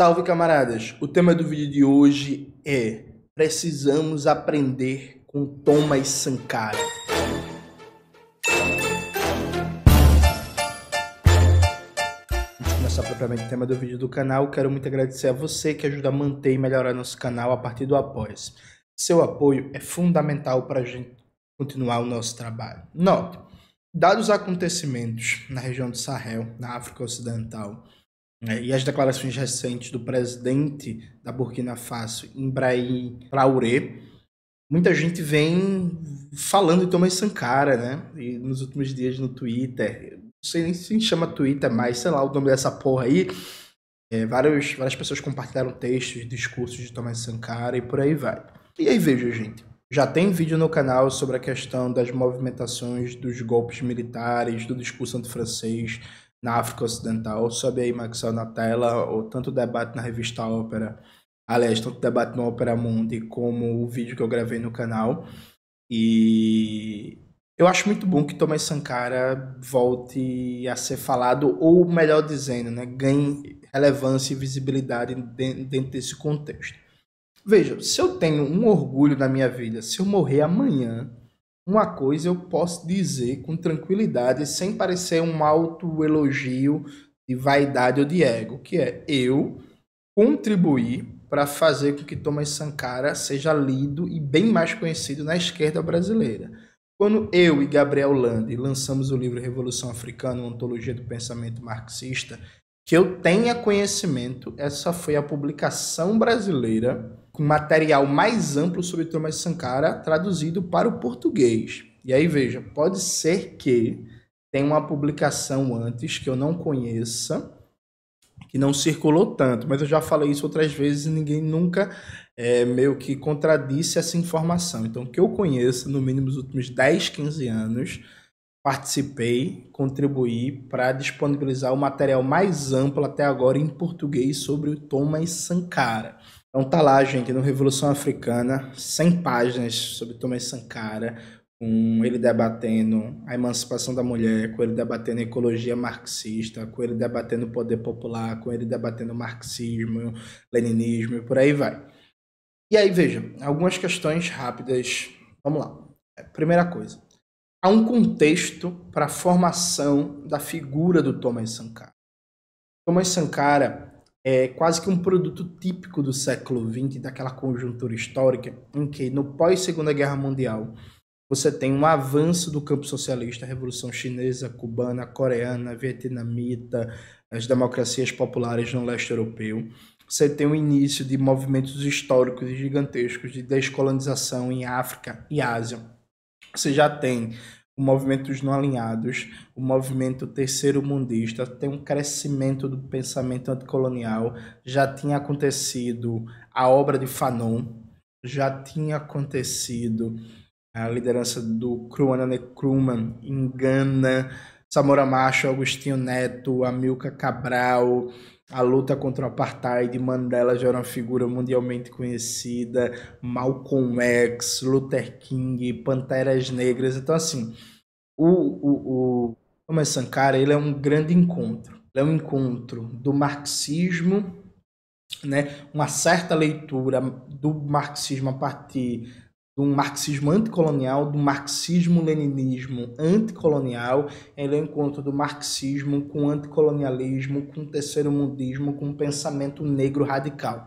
Salve camaradas! O tema do vídeo de hoje é Precisamos aprender com Thomas Sankara. Antes de começar propriamente o tema do vídeo do canal, quero muito agradecer a você que ajuda a manter e melhorar nosso canal a partir do apoio. Seu apoio é fundamental para a gente continuar o nosso trabalho. Note, dados os acontecimentos na região do Sahel, na África Ocidental, é, e as declarações recentes do presidente da Burkina Faso, Ibrahim Traoré, muita gente vem falando de Thomas Sankara, né? E nos últimos dias no Twitter, não sei nem se chama Twitter mais, sei lá o nome dessa porra aí. É, várias pessoas compartilharam textos, discursos de Thomas Sankara e por aí vai. E aí veja, gente. Já tem vídeo no canal sobre a questão das movimentações dos golpes militares, do discurso antifrancês, na África Ocidental. Sobe aí, Maxwell, na tela, ou tanto debate na revista Ópera, aliás, tanto debate no Ópera Mundi, como o vídeo que eu gravei no canal. E eu acho muito bom que Thomas Sankara volte a ser falado, ou melhor dizendo, né, ganhe relevância e visibilidade dentro desse contexto. Veja, se eu tenho um orgulho na minha vida, se eu morrer amanhã, uma coisa eu posso dizer com tranquilidade, sem parecer um autoelogio de vaidade ou de ego, que é eu contribuir para fazer com que Thomas Sankara seja lido e bem mais conhecido na esquerda brasileira. Quando eu e Gabriel Lande lançamos o livro Revolução Africana, uma ontologia do pensamento marxista, que eu tenha conhecimento, essa foi a publicação brasileira com material mais amplo sobre Thomas Sankara traduzido para o português. E aí veja, pode ser que tenha uma publicação antes que eu não conheça, que não circulou tanto, mas eu já falei isso outras vezes e ninguém nunca é, meio que contradisse essa informação. Então, que eu conheça, no mínimo nos últimos 10, 15 anos, participei, contribuí para disponibilizar o material mais amplo até agora em português sobre o Thomas Sankara. Então tá lá, gente, no Revolução Africana, 100 páginas sobre Thomas Sankara, com ele debatendo a emancipação da mulher, com ele debatendo ecologia marxista, com ele debatendo o poder popular, com ele debatendo marxismo, leninismo e por aí vai. E aí, veja, algumas questões rápidas. Vamos lá. É, primeira coisa. Há um contexto para a formação da figura do Thomas Sankara. Thomas Sankara é quase que um produto típico do século XX, daquela conjuntura histórica, em que no pós-Segunda Guerra Mundial você tem um avanço do campo socialista, a Revolução Chinesa, Cubana, Coreana, Vietnamita, as democracias populares no leste europeu. Você tem o início de movimentos históricos gigantescos de descolonização em África e Ásia. Você já tem o movimento dos não alinhados, o movimento terceiro mundista, tem um crescimento do pensamento anticolonial, já tinha acontecido a obra de Fanon, já tinha acontecido a liderança do Kruana Nekruman em Gana, Samora Macho, Agostinho Neto, Amilca Cabral, a luta contra o apartheid, Mandela já era uma figura mundialmente conhecida, Malcolm X, Luther King, Panteras Negras. Então, assim, o, o, o Thomas Sankara ele é um grande encontro. Ele é um encontro do marxismo, né, uma certa leitura do marxismo a partir do marxismo anticolonial, do marxismo-leninismo anticolonial, ele é o encontro do marxismo com o anticolonialismo, com o terceiro mundismo, com o pensamento negro radical.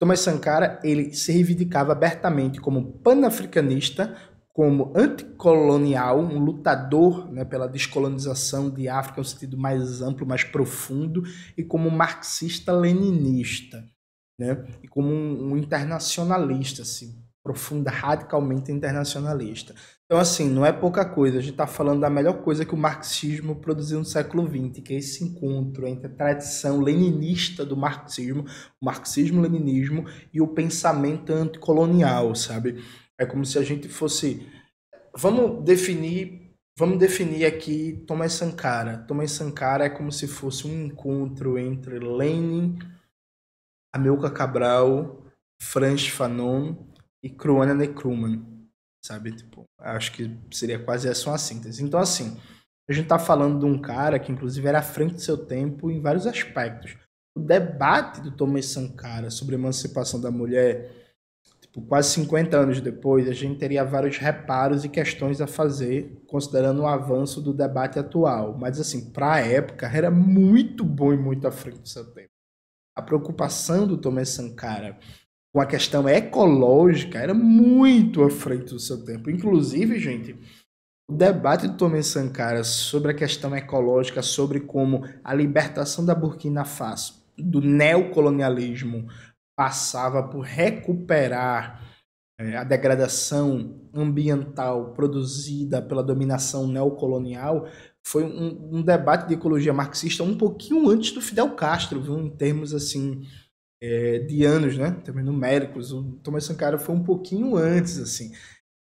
Thomas Sankara ele se reivindicava abertamente como panafricanista, como anticolonial, um lutador né, pela descolonização de África no sentido mais amplo, mais profundo, e como marxista-leninista, né, e como um, um internacionalista, assim, profunda, radicalmente internacionalista. Então, assim, não é pouca coisa. A gente está falando da melhor coisa que o marxismo produziu no século XX, que é esse encontro entre a tradição leninista do marxismo, o marxismo-leninismo, e o pensamento anticolonial, sabe? É como se a gente fosse. Vamos definir. Vamos definir aqui Thomas Sankara. Thomas Sankara é como se fosse um encontro entre Lenin, Amilcar Cabral, Franz Fanon e Cruana Necruman, sabe? Tipo, acho que seria quase essa uma síntese. Então, assim, a gente tá falando de um cara que, inclusive, era à frente do seu tempo em vários aspectos. O debate do Thomas Sankara sobre a emancipação da mulher, tipo, quase 50 anos depois, a gente teria vários reparos e questões a fazer, considerando o avanço do debate atual. Mas, assim, para a época, era muito bom e muito à frente do seu tempo. A preocupação do Thomas Sankara com a questão ecológica era muito à frente do seu tempo. Inclusive, gente, o debate do Tomé Sankara sobre a questão ecológica, sobre como a libertação da Burkina Faso do neocolonialismo passava por recuperar é, a degradação ambiental produzida pela dominação neocolonial foi um, um debate de ecologia marxista um pouquinho antes do Fidel Castro, viu? em termos assim é, de anos, né? Também numéricos. O Thomas Sankara foi um pouquinho antes, assim.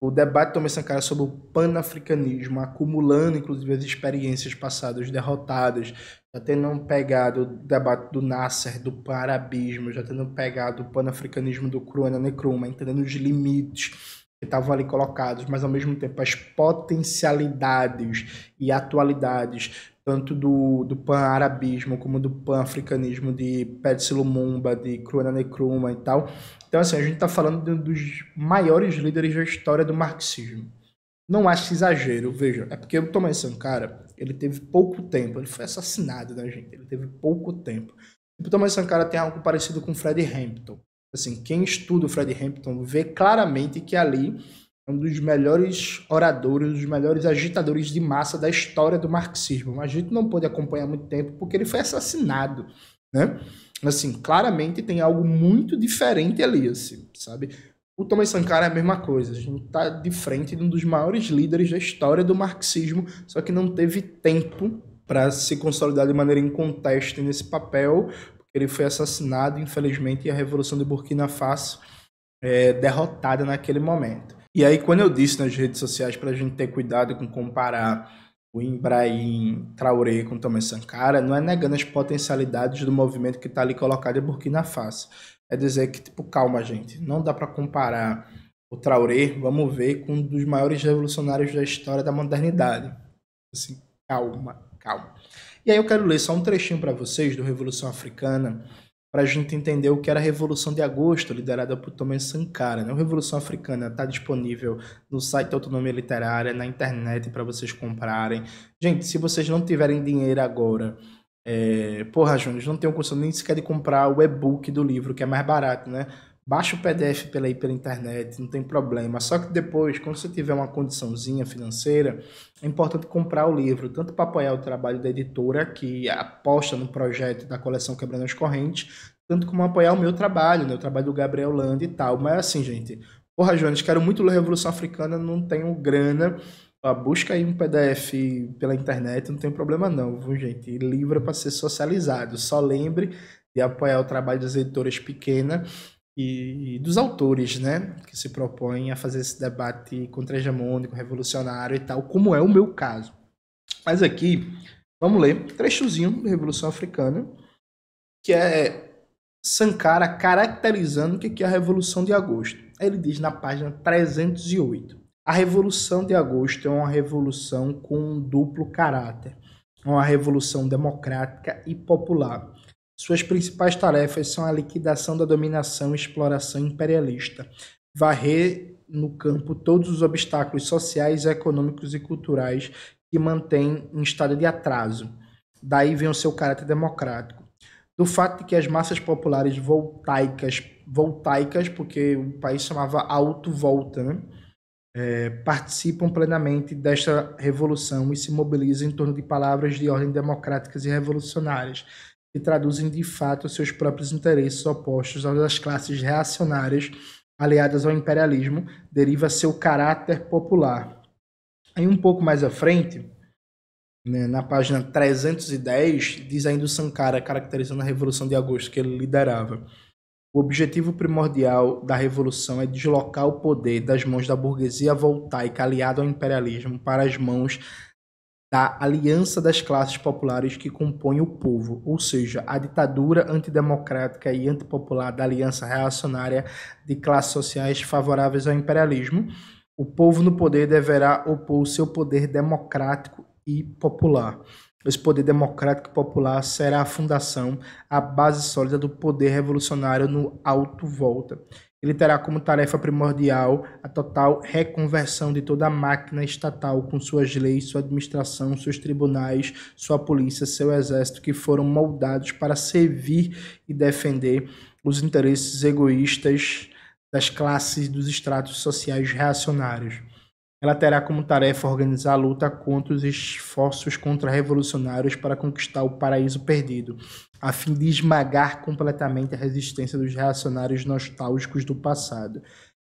O debate do Thomas Sankara sobre o panafricanismo, acumulando inclusive as experiências passadas derrotadas, já tendo pegado o debate do Nasser, do parabismo, já tendo pegado o panafricanismo do Kruana Nkrumah, entendendo os limites que estavam ali colocados, mas ao mesmo tempo as potencialidades e atualidades tanto do, do pan-arabismo como do pan-africanismo de Patsy Lumumba, de Kruana Nkrumah e tal. Então, assim, a gente está falando de um dos maiores líderes da história do marxismo. Não acho exagero, veja, é porque o Thomas Sankara, ele teve pouco tempo, ele foi assassinado, né, gente? Ele teve pouco tempo. O Thomas Sankara tem algo parecido com o Fred Hampton. Assim, quem estuda o Fred Hampton vê claramente que ali é um dos melhores oradores, um dos melhores agitadores de massa da história do marxismo. Mas a gente não pôde acompanhar muito tempo porque ele foi assassinado, né? Assim, claramente tem algo muito diferente ali, assim, sabe? O Thomas Sankara é a mesma coisa. A gente está de frente de um dos maiores líderes da história do marxismo, só que não teve tempo para se consolidar de maneira inconteste nesse papel, porque ele foi assassinado, infelizmente, e a revolução de Burkina Faso é derrotada naquele momento. E aí, quando eu disse nas redes sociais para a gente ter cuidado com comparar o Ibrahim Traoré com o Thomas Sankara, não é negando as potencialidades do movimento que está ali colocado em Burkina Faso. É dizer que, tipo, calma, gente, não dá para comparar o Traoré, vamos ver, com um dos maiores revolucionários da história da modernidade. Assim, calma, calma. E aí eu quero ler só um trechinho para vocês do Revolução Africana, para a gente entender o que era a Revolução de Agosto, liderada por Thomas Sankara. Né? A Revolução Africana está disponível no site Autonomia Literária, na internet para vocês comprarem. Gente, se vocês não tiverem dinheiro agora, é... porra, Júnior, não tenho condição nem sequer de comprar o e-book do livro, que é mais barato, né? Baixa o PDF pela, pela internet, não tem problema. Só que depois, quando você tiver uma condiçãozinha financeira, é importante comprar o livro, tanto para apoiar o trabalho da editora, que aposta no projeto da coleção Quebrando as Correntes, tanto como apoiar o meu trabalho, né? o trabalho do Gabriel Land e tal. Mas assim, gente, porra, Jonas, quero muito ler Revolução Africana, não tenho grana. busca aí um PDF pela internet, não tem problema não, viu, gente? Livro livro é para ser socializado. Só lembre de apoiar o trabalho das editoras pequenas e, dos autores, né, que se propõem a fazer esse debate contra-hegemônico, revolucionário e tal, como é o meu caso. Mas aqui, vamos ler um trechozinho da Revolução Africana, que é Sankara caracterizando o que é a Revolução de Agosto. Ele diz na página 308. A Revolução de Agosto é uma revolução com um duplo caráter. Uma revolução democrática e popular suas principais tarefas são a liquidação da dominação e exploração imperialista, varrer no campo todos os obstáculos sociais, econômicos e culturais que mantém em estado de atraso. Daí vem o seu caráter democrático. Do fato de que as massas populares voltaicas, voltaicas porque o país chamava auto-volta, né? É, participam plenamente desta revolução e se mobilizam em torno de palavras de ordem democráticas e revolucionárias, que traduzem de fato seus próprios interesses opostos aos das classes reacionárias aliadas ao imperialismo, deriva seu caráter popular. Aí um pouco mais à frente, né, na página 310, diz ainda o Sankara, caracterizando a Revolução de Agosto que ele liderava. O objetivo primordial da revolução é deslocar o poder das mãos da burguesia voltaica aliada ao imperialismo para as mãos da Aliança das Classes Populares que compõe o povo, ou seja, a ditadura antidemocrática e antipopular da Aliança Reacionária de Classes Sociais favoráveis ao imperialismo. O povo no poder deverá opor o seu poder democrático e popular. Esse poder democrático e popular será a fundação, a base sólida do poder revolucionário no alto volta. Ele terá como tarefa primordial a total reconversão de toda a máquina estatal com suas leis, sua administração, seus tribunais, sua polícia, seu exército, que foram moldados para servir e defender os interesses egoístas das classes dos estratos sociais reacionários. Ela terá como tarefa organizar a luta contra os esforços contra-revolucionários para conquistar o paraíso perdido, a fim de esmagar completamente a resistência dos reacionários nostálgicos do passado.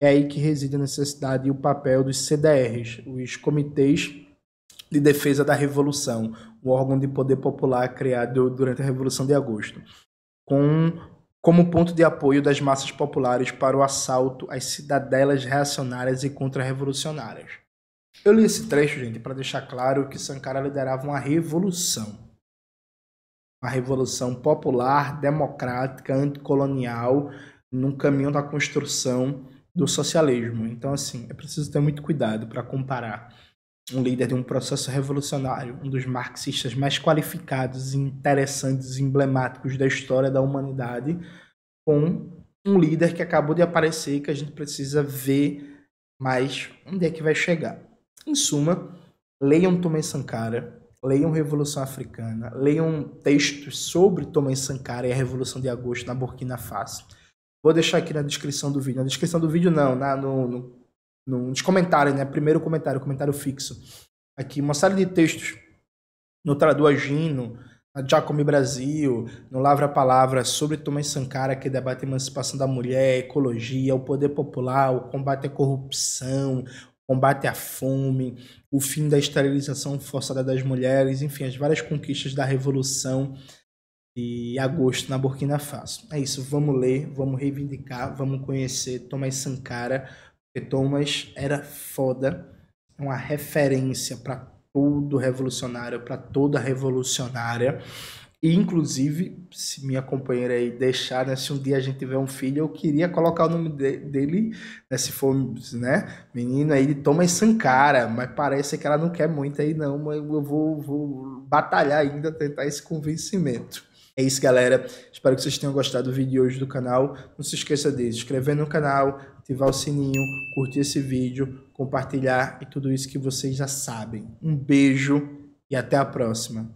É aí que reside a necessidade e o papel dos CDRs, os Comitês de Defesa da Revolução, o órgão de poder popular criado durante a Revolução de Agosto, com como ponto de apoio das massas populares para o assalto às cidadelas reacionárias e contra-revolucionárias. Eu li esse trecho, gente, para deixar claro que Sankara liderava uma revolução. Uma revolução popular, democrática, anticolonial, no caminho da construção do socialismo. Então, assim, é preciso ter muito cuidado para comparar um líder de um processo revolucionário, um dos marxistas mais qualificados, interessantes, emblemáticos da história da humanidade, com um líder que acabou de aparecer que a gente precisa ver mais onde é que vai chegar. Em suma, leiam Tomé Sankara, leiam Revolução Africana, leiam textos sobre Tomé Sankara e a Revolução de Agosto na Burkina Faso. Vou deixar aqui na descrição do vídeo. Na descrição do vídeo não, na, no, no, no, nos comentários, né? Primeiro comentário, comentário fixo. Aqui, uma série de textos no Traduagino, na Jacome Brasil, no Lavra Palavra, sobre Tomé Sankara, que debate a emancipação da mulher, ecologia, o poder popular, o combate à corrupção, combate à fome, o fim da esterilização forçada das mulheres, enfim, as várias conquistas da Revolução de agosto na Burkina Faso. É isso, vamos ler, vamos reivindicar, vamos conhecer Thomas Sankara, porque Thomas era foda, é uma referência para todo revolucionário, para toda revolucionária. E, inclusive, se minha companheira aí deixar, né, se um dia a gente tiver um filho, eu queria colocar o nome de, dele, né, se for, né, menino aí, toma e Sankara, mas parece que ela não quer muito aí não, mas eu vou, vou batalhar ainda, tentar esse convencimento. É isso, galera. Espero que vocês tenham gostado do vídeo hoje do canal. Não se esqueça de se inscrever no canal, ativar o sininho, curtir esse vídeo, compartilhar e tudo isso que vocês já sabem. Um beijo e até a próxima.